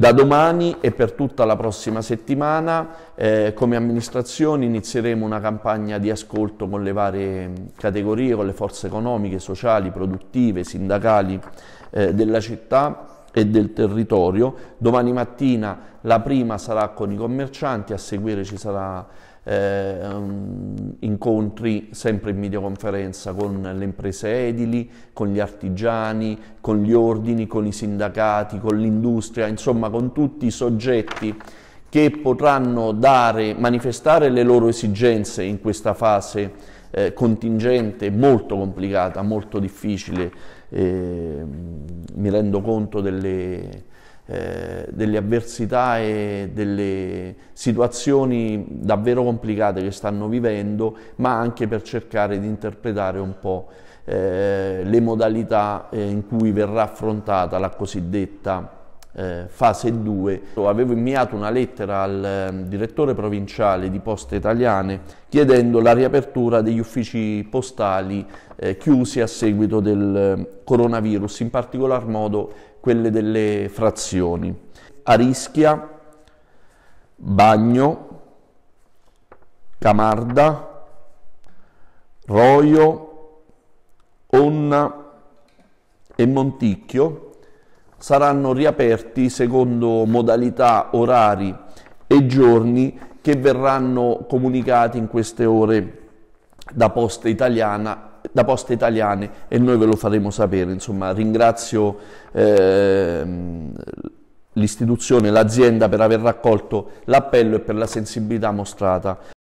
Da domani e per tutta la prossima settimana eh, come amministrazione inizieremo una campagna di ascolto con le varie mm, categorie, con le forze economiche, sociali, produttive, sindacali eh, della città e del territorio. Domani mattina la prima sarà con i commercianti, a seguire ci sarà eh, incontri sempre in videoconferenza con le imprese edili, con gli artigiani, con gli ordini, con i sindacati, con l'industria, insomma con tutti i soggetti che potranno dare, manifestare le loro esigenze in questa fase eh, contingente molto complicata, molto difficile, eh, mi rendo conto delle, eh, delle avversità e delle situazioni davvero complicate che stanno vivendo, ma anche per cercare di interpretare un po' eh, le modalità eh, in cui verrà affrontata la cosiddetta eh, fase 2. Avevo inviato una lettera al ehm, direttore provinciale di Poste Italiane chiedendo la riapertura degli uffici postali eh, chiusi a seguito del ehm, coronavirus, in particolar modo quelle delle frazioni. Arischia, Bagno, Camarda, Roio, Onna e Monticchio saranno riaperti secondo modalità, orari e giorni che verranno comunicati in queste ore da Poste, Italiana, da Poste Italiane e noi ve lo faremo sapere. Insomma, ringrazio eh, l'istituzione, l'azienda per aver raccolto l'appello e per la sensibilità mostrata.